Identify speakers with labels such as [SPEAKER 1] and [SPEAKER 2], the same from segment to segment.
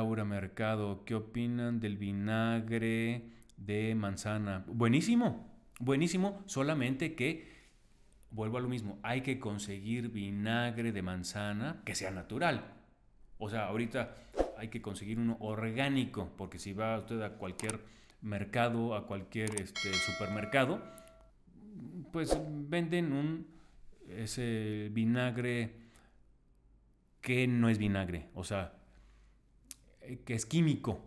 [SPEAKER 1] Laura Mercado, ¿qué opinan del vinagre de manzana? Buenísimo, buenísimo, solamente que, vuelvo a lo mismo, hay que conseguir vinagre de manzana que sea natural. O sea, ahorita hay que conseguir uno orgánico, porque si va usted a cualquier mercado, a cualquier este, supermercado, pues venden un ese vinagre que no es vinagre, o sea, eh, que es químico,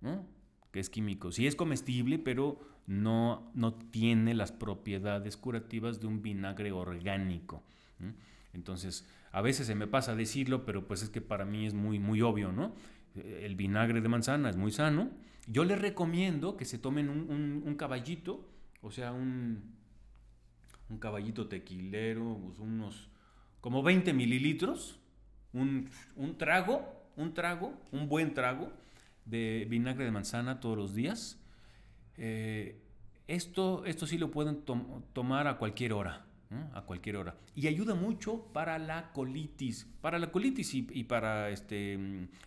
[SPEAKER 1] ¿no? que es químico. Sí es comestible, pero no, no tiene las propiedades curativas de un vinagre orgánico. Entonces, a veces se me pasa decirlo, pero pues es que para mí es muy, muy obvio, ¿no? Eh, el vinagre de manzana es muy sano. Yo les recomiendo que se tomen un, caballito, o sea, un, un caballito tequilero, pues, unos como 20 mililitros, un, un trago un trago, un buen trago de vinagre de manzana todos los días. Eh, esto, esto sí lo pueden tomar a cualquier hora. a cualquier hora. Y ayuda mucho para la colitis, para la colitis y, para este,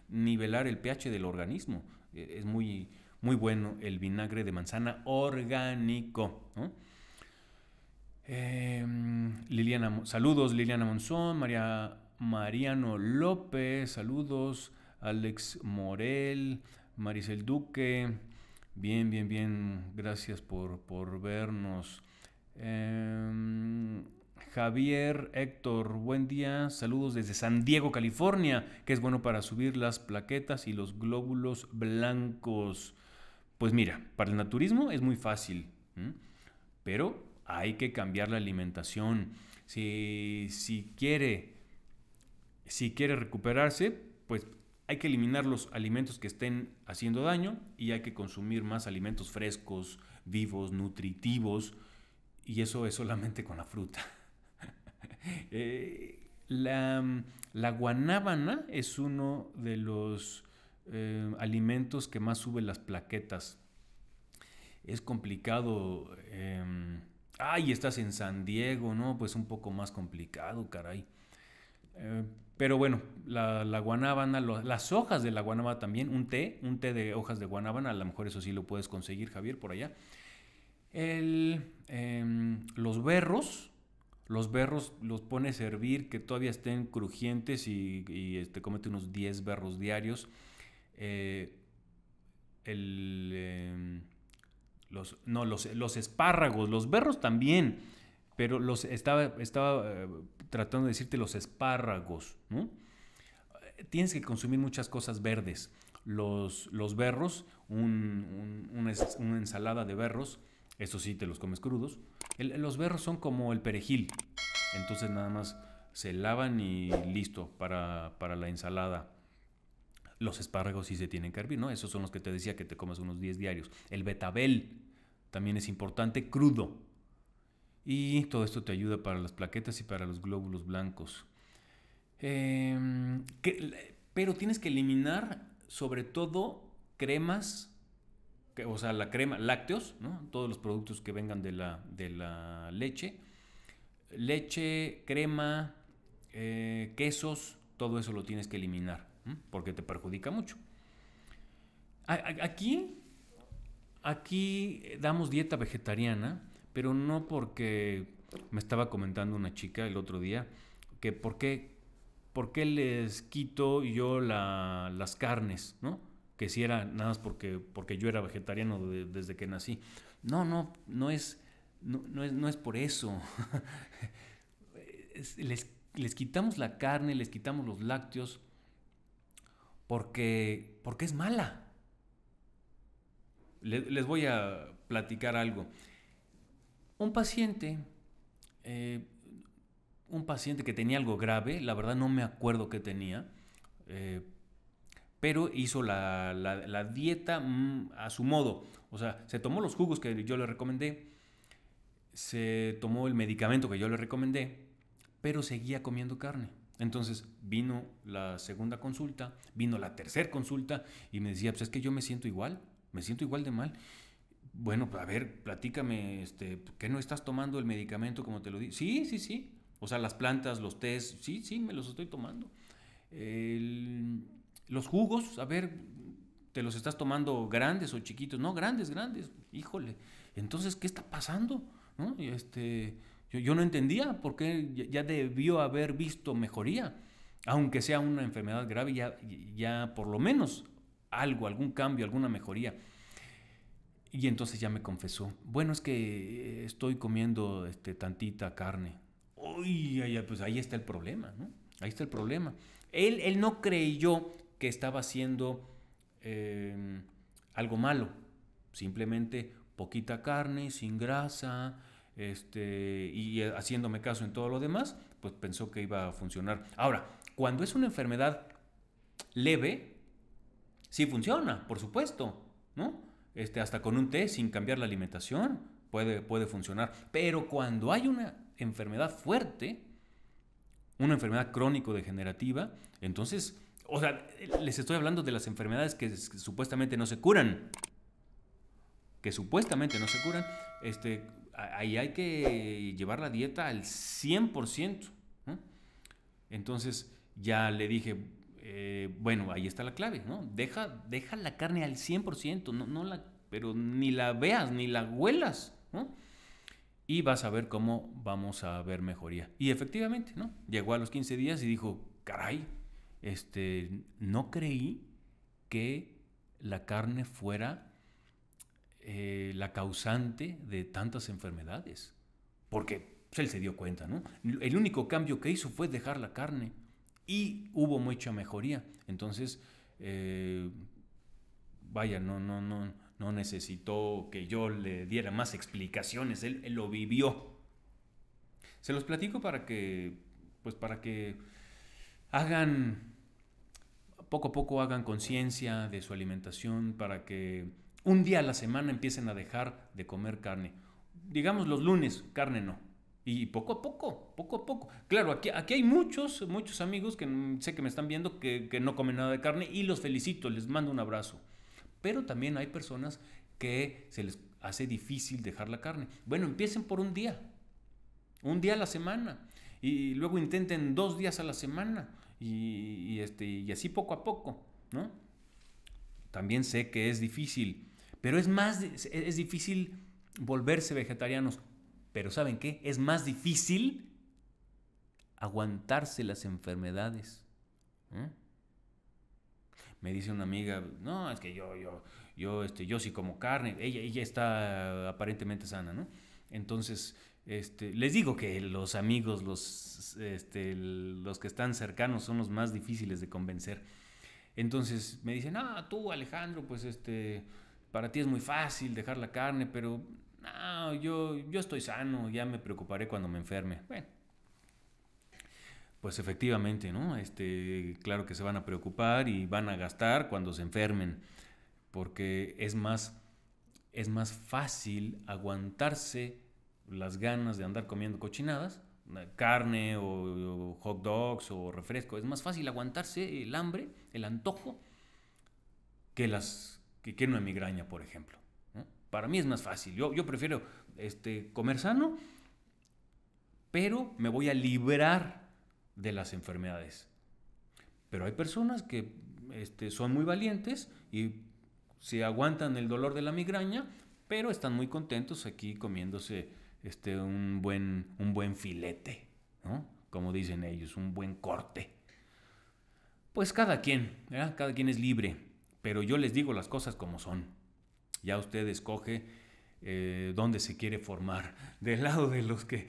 [SPEAKER 1] nivelar el pH del organismo. E, es muy, muy bueno el vinagre de manzana orgánico. Em, Liliana, saludos Liliana Monzón, María Mariano López, saludos. Alex Morel, Maricel Duque. Bien, bien, bien. Gracias por, vernos. Em, Javier Héctor, buen día. Saludos desde San Diego, California, que es bueno para subir las plaquetas y los glóbulos blancos. Pues mira, para el naturismo es muy fácil, pero hay que cambiar la alimentación. Si, si quiere si quiere recuperarse, pues hay que eliminar los alimentos que estén haciendo daño y hay que consumir más alimentos frescos, vivos, nutritivos. Y eso es solamente con la fruta. Eh, la, guanábana es uno de los eh, alimentos que más sube las plaquetas. Es complicado. Em, ay, estás en San Diego, ¿no? Pues un poco más complicado, caray. Eh, pero bueno, la, guanábana, las hojas de la guanábana también, un té, un té de hojas de guanábana, a lo mejor eso sí lo puedes conseguir, Javier, por allá. Em, los berros, los berros los pones a hervir, que todavía estén crujientes y, este, comete unos 10 berros diarios. Eh, el, em, no, los, espárragos, los berros también pero los, estaba, estaba eh, tratando de decirte los espárragos, Tienes que consumir muchas cosas verdes. Los, los berros, una, ensalada de berros, eso sí te los comes crudos. los berros son como el perejil, entonces nada más se lavan y listo para, la ensalada los espárragos sí se tienen que hervir, ¿no? Esos son los que te decía que te comas unos 10 diarios. El betabel también es importante crudo, y todo esto te ayuda para las plaquetas y para los glóbulos blancos. Em, pero tienes que eliminar sobre todo cremas, o sea, la crema, lácteos, todos los productos que vengan de la, de la leche. Leche, crema, eh, quesos, todo eso lo tienes que eliminar, porque te perjudica mucho. aquí, aquí damos dieta vegetariana pero no porque me estaba comentando una chica el otro día que por qué, por qué les quito yo las carnes, ¿no? Que si era nada más porque, porque yo era vegetariano desde que nací. No, no, no es, no, es, no es por eso. les, quitamos la carne, les quitamos los lácteos porque, porque es mala. Les, les voy a platicar algo. Un paciente, eh, un paciente que tenía algo grave, la verdad no me acuerdo qué tenía, eh, pero hizo la, dieta mm, a su modo. O sea, se tomó los jugos que yo le recomendé, se tomó el medicamento que yo le recomendé, pero seguía comiendo carne. Entonces vino la segunda consulta, vino la tercera consulta y me decía, pues es que yo me siento igual, me siento igual de mal bueno, a ver, platícame, este, ¿qué no estás tomando el medicamento como te lo di? Sí, sí, sí. O sea, las plantas, los tés, sí, sí, me los estoy tomando. los jugos, a ver, ¿te los estás tomando grandes o chiquitos? No, grandes, grandes. Híjole, entonces, ¿qué está pasando? ¿No? Este, yo, no entendía por qué ya debió haber visto mejoría. Aunque sea una enfermedad grave, ya por lo menos algo, algún cambio, alguna mejoría. Y entonces ya me confesó, bueno, es que estoy comiendo este, tantita carne. Uy, pues ahí está el problema, ¿no? Ahí está el problema. Él, él no creyó que estaba haciendo em, algo malo, simplemente poquita carne, sin grasa, este, y eh, haciéndome caso en todo lo demás, pues pensó que iba a funcionar. Ahora, cuando es una enfermedad leve, sí funciona, por supuesto, ¿no? Este, hasta con un té, sin cambiar la alimentación, puede, puede funcionar. Pero cuando hay una enfermedad fuerte, una enfermedad crónico-degenerativa, entonces, o sea, les estoy hablando de las enfermedades que, supuestamente no se curan. Que supuestamente no se curan, este, ahí hay que llevar la dieta al 100%. Entonces ya le dije, eh, bueno, ahí está la clave, ¿no? Deja, la carne al 100%, no, no la, pero ni la veas, ni la huelas, ¿no? Y vas a ver cómo vamos a ver mejoría. Y efectivamente, ¿no? Llegó a los 15 días y dijo, caray, este, no creí que la carne fuera eh, la causante de tantas enfermedades. Porque él se dio cuenta, ¿no? El único cambio que hizo fue dejar la carne y hubo mucha mejoría. Entonces, eh, vaya, no, no, no, no necesitó que yo le diera más explicaciones, él, él, lo vivió. Se los platico para que, pues para que hagan, poco a poco hagan conciencia de su alimentación, para que un día a la semana empiecen a dejar de comer carne. Digamos los lunes, carne no, y poco a poco, poco a poco. Claro, aquí, aquí hay muchos, muchos amigos que sé que me están viendo que, no comen nada de carne y los felicito, les mando un abrazo. Pero también hay personas que se les hace difícil dejar la carne. Bueno, empiecen por un día, un día a la semana, y luego intenten dos días a la semana, y, este, y así poco a poco, ¿no? También sé que es difícil, pero es más, es difícil volverse vegetarianos pero ¿saben qué? Es más difícil aguantarse las enfermedades. ¿eh? Me dice una amiga, no, es que yo, yo, yo, este, yo sí como carne, ella, ella está aparentemente sana, ¿no? Entonces, este, les digo que los amigos, los, este, los que están cercanos son los más difíciles de convencer. Entonces me dicen, ah, tú Alejandro, pues este, para ti es muy fácil dejar la carne, pero no, yo, yo estoy sano, ya me preocuparé cuando me enferme. Bueno, pues efectivamente, ¿no? Este, claro que se van a preocupar y van a gastar cuando se enfermen, porque es más, es más fácil aguantarse las ganas de andar comiendo cochinadas, carne o, hot dogs o refresco, es más fácil aguantarse el hambre, el antojo, que, las, que, que una migraña, por ejemplo. Para mí es más fácil. Yo, prefiero este, comer sano, pero me voy a librar de las enfermedades. Pero hay personas que este, son muy valientes y se aguantan el dolor de la migraña, pero están muy contentos aquí comiéndose este, un, buen, filete, Como dicen ellos, un buen corte. Pues cada quien, cada quien es libre, pero yo les digo las cosas como son. Ya usted escoge eh, dónde se quiere formar. Del lado de los que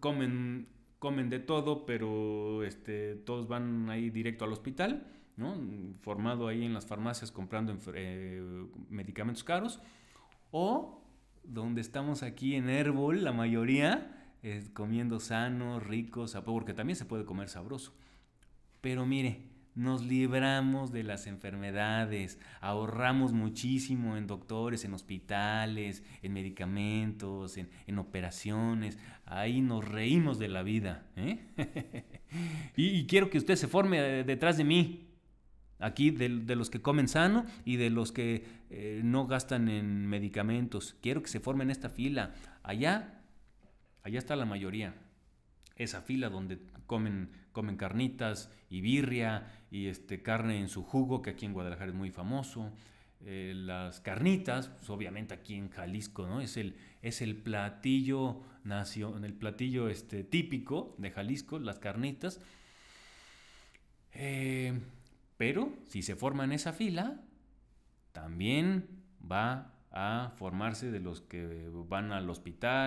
[SPEAKER 1] comen, comen de todo, pero este, todos van ahí directo al hospital, formado ahí en las farmacias comprando eh, medicamentos caros. O donde estamos aquí en Herbol, la mayoría, eh, comiendo sano rico porque también se puede comer sabroso. Pero mire, nos libramos de las enfermedades, ahorramos muchísimo en doctores, en hospitales, en medicamentos, en, operaciones, ahí nos reímos de la vida. ¿eh? y, quiero que usted se forme eh, detrás de mí, aquí de, los que comen sano y de los que eh, no gastan en medicamentos. Quiero que se formen esta fila. Allá, allá está la mayoría esa fila donde comen, comen carnitas y birria y este, carne en su jugo, que aquí en Guadalajara es muy famoso. Eh, las carnitas, pues, obviamente aquí en Jalisco, ¿no? Es el, es el platillo el platillo este, típico de Jalisco, las carnitas. Eh, pero si se forma en esa fila, también va a formarse de los que van al hospital.